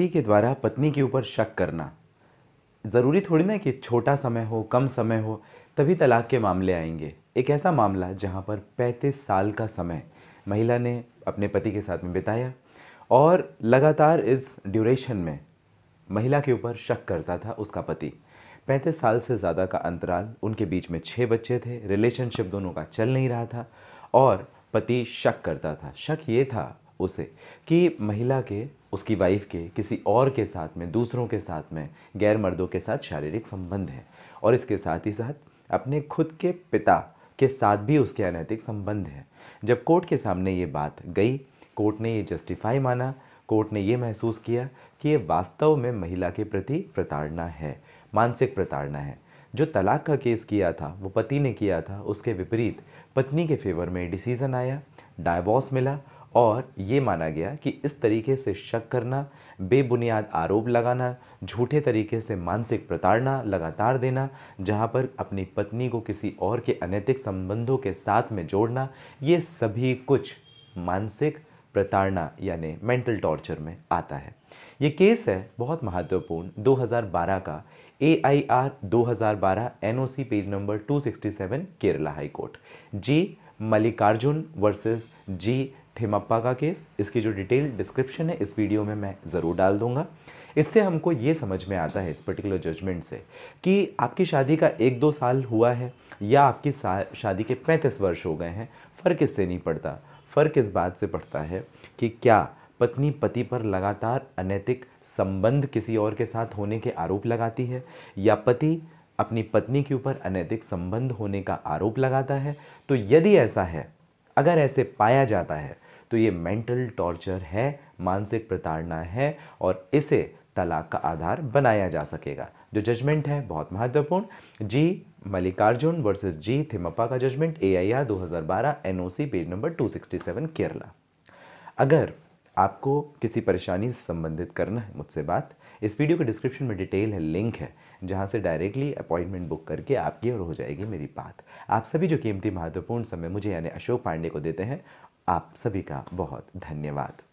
पति के द्वारा पत्नी के ऊपर शक करना ज़रूरी थोड़ी ना कि छोटा समय हो कम समय हो तभी तलाक के मामले आएंगे एक ऐसा मामला जहाँ पर पैंतीस साल का समय महिला ने अपने पति के साथ में बिताया और लगातार इस ड्यूरेशन में महिला के ऊपर शक करता था उसका पति पैंतीस साल से ज़्यादा का अंतराल उनके बीच में छः बच्चे थे रिलेशनशिप दोनों का चल नहीं रहा था और पति शक करता था शक ये था उसे कि महिला के उसकी वाइफ के किसी और के साथ में दूसरों के साथ में गैर मर्दों के साथ शारीरिक संबंध है और इसके साथ ही साथ अपने खुद के पिता के साथ भी उसके अनैतिक संबंध हैं जब कोर्ट के सामने ये बात गई कोर्ट ने ये जस्टिफाई माना कोर्ट ने ये महसूस किया कि ये वास्तव में महिला के प्रति प्रताड़ना है मानसिक प्रताड़ना है जो तलाक का केस किया था वो पति ने किया था उसके विपरीत पत्नी के फेवर में डिसीज़न आया डायवोर्स मिला और ये माना गया कि इस तरीके से शक करना बेबुनियाद आरोप लगाना झूठे तरीके से मानसिक प्रताड़ना लगातार देना जहाँ पर अपनी पत्नी को किसी और के अनैतिक संबंधों के साथ में जोड़ना ये सभी कुछ मानसिक प्रताड़ना यानी मेंटल टॉर्चर में आता है ये केस है बहुत महत्वपूर्ण 2012 का ए आई आर दो हज़ार बारह N O C page number 267 Kerala high court G Mallikarjun versus G Themappa का केस इसकी जो डिटेल डिस्क्रिप्शन है इस वीडियो में मैं ज़रूर डाल दूंगा इससे हमको ये समझ में आता है इस पर्टिकुलर जजमेंट से कि आपकी शादी का एक दो साल हुआ है या आपकी शादी के पैंतीस वर्ष हो गए हैं फ़र्क इससे नहीं पड़ता फ़र्क इस बात से पड़ता है कि क्या पत्नी पति पर लगातार अनैतिक संबंध किसी और के साथ होने के आरोप लगाती है या पति अपनी पत्नी के ऊपर अनैतिक संबंध होने का आरोप लगाता है तो यदि ऐसा है अगर ऐसे पाया जाता है तो ये मेंटल टॉर्चर है मानसिक प्रताड़ना है और इसे तलाक का आधार बनाया जा सकेगा जो जजमेंट है बहुत महत्वपूर्ण G Mallikarjun versus G Thimmappa का judgment AIR 2012 NOC page number seven Kerala अगर आपको किसी परेशानी से संबंधित करना है मुझसे बात इस वीडियो के डिस्क्रिप्शन में डिटेल है लिंक है जहाँ से डायरेक्टली अपॉइंटमेंट बुक करके आपकी और हो जाएगी मेरी बात आप सभी जो कीमती महत्वपूर्ण समय मुझे यानी अशोक पांडे को देते हैं आप सभी का बहुत धन्यवाद